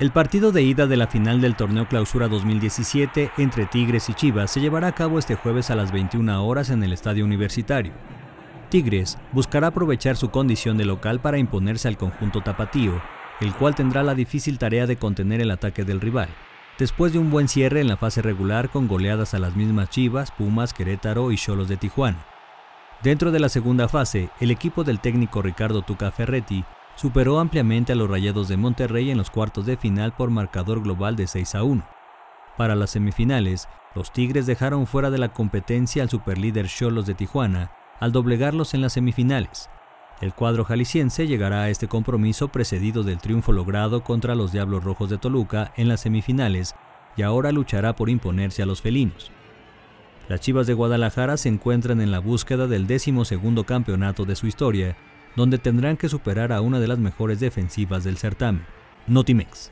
El partido de ida de la final del torneo Clausura 2017 entre Tigres y Chivas se llevará a cabo este jueves a las 21 horas en el Estadio Universitario. Tigres buscará aprovechar su condición de local para imponerse al conjunto tapatío, el cual tendrá la difícil tarea de contener el ataque del rival, después de un buen cierre en la fase regular con goleadas a las mismas Chivas, Pumas, Querétaro y Cholos de Tijuana. Dentro de la segunda fase, el equipo del técnico Ricardo Tuca Ferretti superó ampliamente a los Rayados de Monterrey en los cuartos de final por marcador global de 6 a 1. Para las semifinales, los Tigres dejaron fuera de la competencia al superlíder Cholos de Tijuana al doblegarlos en las semifinales. El cuadro jalisciense llegará a este compromiso precedido del triunfo logrado contra los Diablos Rojos de Toluca en las semifinales y ahora luchará por imponerse a los felinos. Las Chivas de Guadalajara se encuentran en la búsqueda del décimo segundo campeonato de su historia donde tendrán que superar a una de las mejores defensivas del certamen, Notimex.